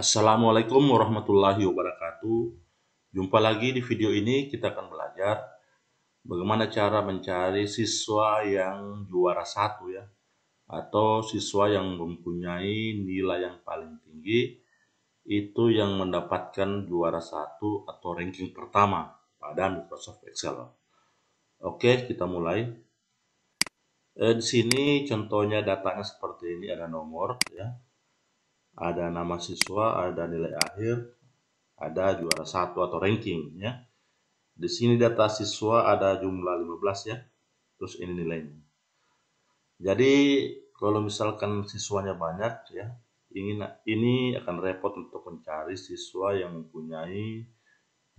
Assalamualaikum warahmatullahi wabarakatuh. Jumpa lagi di video ini kita akan belajar bagaimana cara mencari siswa yang juara satu ya atau siswa yang mempunyai nilai yang paling tinggi itu yang mendapatkan juara satu atau ranking pertama pada Microsoft Excel. Oke, kita mulai. Eh, di sini contohnya datanya seperti ini ada nomor ya ada nama siswa, ada nilai akhir, ada juara satu atau ranking ya. Di sini data siswa ada jumlah 15 ya. Terus ini nilainya. Jadi kalau misalkan siswanya banyak ya, ingin ini akan repot untuk mencari siswa yang mempunyai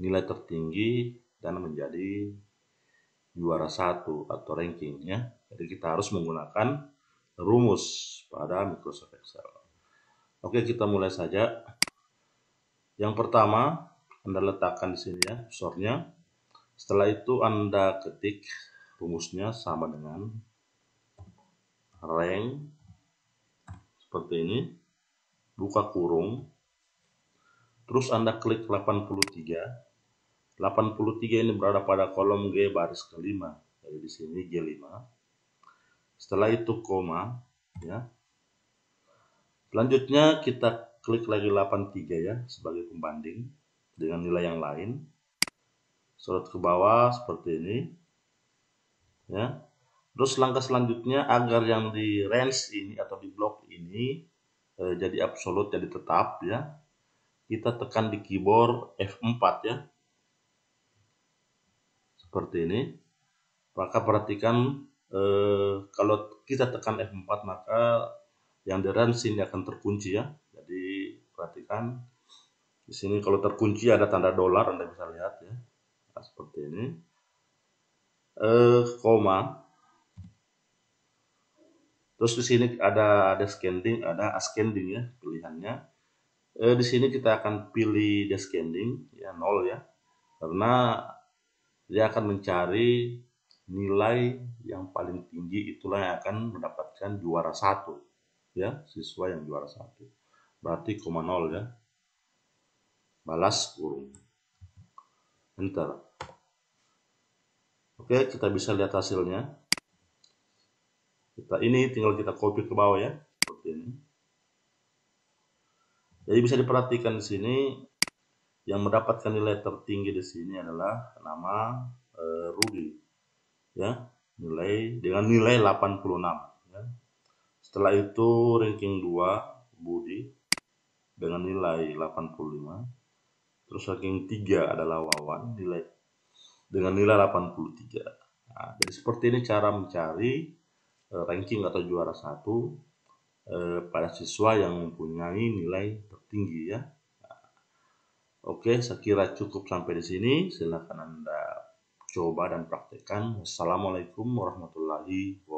nilai tertinggi dan menjadi juara satu atau ranking ya. Jadi kita harus menggunakan rumus pada Microsoft Excel. Oke, kita mulai saja. Yang pertama, Anda letakkan di sini ya kursornya. Setelah itu Anda ketik rumusnya sama dengan rank seperti ini. Buka kurung. Terus Anda klik 83. 83 ini berada pada kolom G baris kelima. Jadi di sini G5. Setelah itu koma ya Selanjutnya kita klik lagi 83 ya sebagai pembanding dengan nilai yang lain. Sorot ke bawah seperti ini. Ya. Terus langkah selanjutnya agar yang di range ini atau di blok ini eh, jadi absolut jadi tetap ya. Kita tekan di keyboard F4 ya. Seperti ini. Maka perhatikan eh, kalau kita tekan F4 maka yang di sini akan terkunci ya. Jadi perhatikan di sini kalau terkunci ada tanda dolar Anda bisa lihat ya. Nah, seperti ini. Eh koma Terus di sini ada ada scanning, ada ascending ya pilihannya. E, di sini kita akan pilih descending ya nol ya. Karena dia akan mencari nilai yang paling tinggi itulah yang akan mendapatkan juara satu ya siswa yang juara satu berarti koma nol ya balas kurung enter oke kita bisa lihat hasilnya kita ini tinggal kita copy ke bawah ya seperti ini jadi bisa diperhatikan di sini yang mendapatkan nilai tertinggi di sini adalah nama e, Rudy ya nilai dengan nilai 86 setelah itu ranking 2 Budi dengan nilai 85. Terus ranking 3 adalah Wawan nilai dengan nilai 83. Nah, jadi seperti ini cara mencari uh, ranking atau juara 1 uh, eh, pada siswa yang mempunyai nilai tertinggi ya. Oke, okay, saya cukup sampai di sini. Silakan Anda coba dan praktekkan. Wassalamualaikum warahmatullahi wabarakatuh.